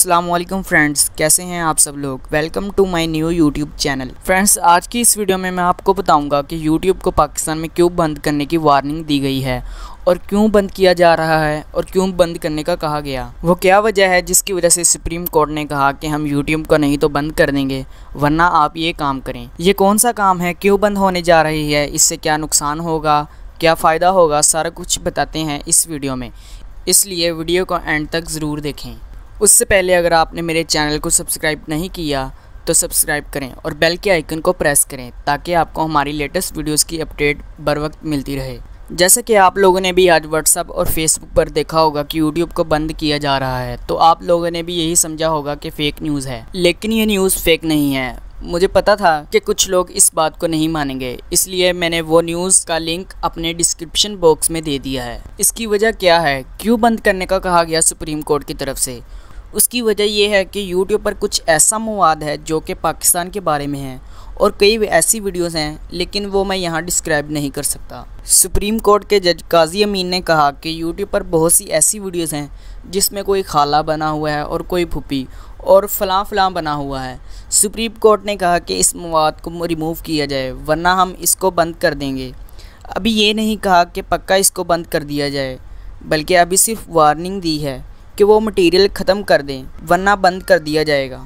Aslam friends कैसे हैं आप सब लोग welcome to my new YouTube channel friends आज की इस वीडियो में मैं आपको बताऊंगा कि यूट्यूब को पाकिस्तान में क्यों बंद करने की वार्निंग दी गई है और क्यों बंद किया जा रहा है और क्यों बंद करने का कहा गया वो क्या वजह है जिसकी वजह से सुप्रीम कोर्ट ने कहा कि हम यूट्यूब को नहीं तो बंद कर देंगे वरना आप ये काम करें ये कौन सा काम है क्यों बंद होने जा रही है इससे क्या नुकसान होगा क्या फ़ायदा होगा सारा कुछ बताते हैं इस वीडियो में इसलिए वीडियो को एंड तक ज़रूर देखें उससे पहले अगर आपने मेरे चैनल को सब्सक्राइब नहीं किया तो सब्सक्राइब करें और बेल के आइकन को प्रेस करें ताकि आपको हमारी लेटेस्ट वीडियोस की अपडेट बर वक्त मिलती रहे जैसे कि आप लोगों ने भी आज व्हाट्सअप और फेसबुक पर देखा होगा कि यूट्यूब को बंद किया जा रहा है तो आप लोगों ने भी यही समझा होगा कि फ़ेक न्यूज़ है लेकिन ये न्यूज़ फेक नहीं है मुझे पता था कि कुछ लोग इस बात को नहीं मानेंगे इसलिए मैंने वो न्यूज़ का लिंक अपने डिस्क्रिप्शन बॉक्स में दे दिया है इसकी वजह क्या है क्यों बंद करने का कहा गया सुप्रीम कोर्ट की तरफ से उसकी वजह यह है कि यूट्यूब पर कुछ ऐसा मवाद है जो कि पाकिस्तान के बारे में है और कई ऐसी वीडियोस हैं लेकिन वो मैं यहाँ डिस्क्राइब नहीं कर सकता सुप्रीम कोर्ट के जज काजी अमीन ने कहा कि यूट्यूब पर बहुत सी ऐसी वीडियोस हैं जिसमें कोई खाला बना हुआ है और कोई फुपी और फलां फलां बना हुआ है सुप्रीम कोर्ट ने कहा कि इस मवाद को रिमूव किया जाए वरना हम इसको बंद कर देंगे अभी ये नहीं कहा कि पक्का इसको बंद कर दिया जाए बल्कि अभी सिर्फ वार्निंग दी है कि वो मटेरियल ख़त्म कर दें वरना बंद कर दिया जाएगा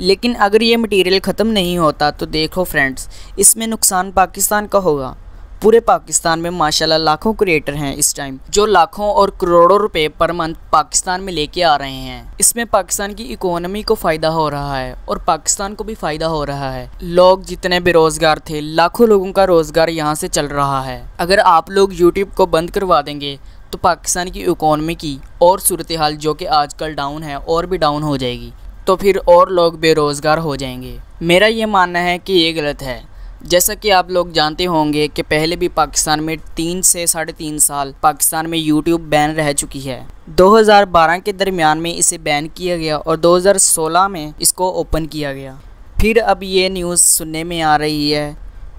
लेकिन अगर ये मटेरियल ख़त्म नहीं होता तो देखो फ्रेंड्स इसमें नुकसान पाकिस्तान का होगा पूरे पाकिस्तान में माशाल्लाह लाखों क्रिएटर हैं इस टाइम जो लाखों और करोड़ों रुपए पर मंथ पाकिस्तान में लेके आ रहे हैं इसमें पाकिस्तान की इकोनॉमी को फ़ायदा हो रहा है और पाकिस्तान को भी फ़ायदा हो रहा है लोग जितने बेरोज़गार थे लाखों लोगों का रोज़गार यहाँ से चल रहा है अगर आप लोग यूट्यूब को बंद करवा देंगे तो पाकिस्तान की इकोनॉमी की और सूरत हाल जो कि आजकल डाउन है और भी डाउन हो जाएगी तो फिर और लोग बेरोज़गार हो जाएंगे मेरा ये मानना है कि ये गलत है जैसा कि आप लोग जानते होंगे कि पहले भी पाकिस्तान में तीन से साढ़े तीन साल पाकिस्तान में यूट्यूब बैन रह चुकी है 2012 के दरमियान में इसे बैन किया गया और 2016 में इसको ओपन किया गया फिर अब ये न्यूज़ सुनने में आ रही है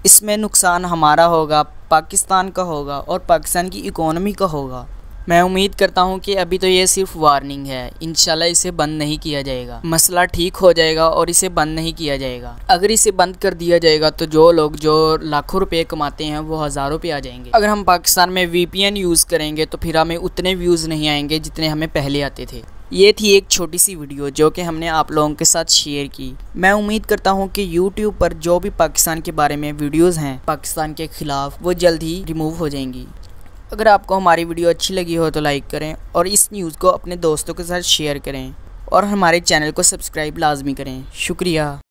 इसमें नुकसान हमारा होगा पाकिस्तान का होगा और पाकिस्तान की इकोनॉमी का होगा मैं उम्मीद करता हूँ कि अभी तो ये सिर्फ वार्निंग है इन इसे बंद नहीं किया जाएगा मसला ठीक हो जाएगा और इसे बंद नहीं किया जाएगा अगर इसे बंद कर दिया जाएगा तो जो लोग जो लाखों रुपए कमाते हैं वो हज़ारों पे आ जाएंगे अगर हम पाकिस्तान में वीपीएन यूज़ करेंगे तो फिर हमें उतने व्यूज़ नहीं आएंगे जितने हमें पहले आते थे ये थी एक छोटी सी वीडियो जो कि हमने आप लोगों के साथ शेयर की मैं उम्मीद करता हूँ कि YouTube पर जो भी पाकिस्तान के बारे में वीडियोस हैं पाकिस्तान के ख़िलाफ़ वो जल्द ही रिमूव हो जाएंगी अगर आपको हमारी वीडियो अच्छी लगी हो तो लाइक करें और इस न्यूज़ को अपने दोस्तों के साथ शेयर करें और हमारे चैनल को सब्सक्राइब लाजमी करें शुक्रिया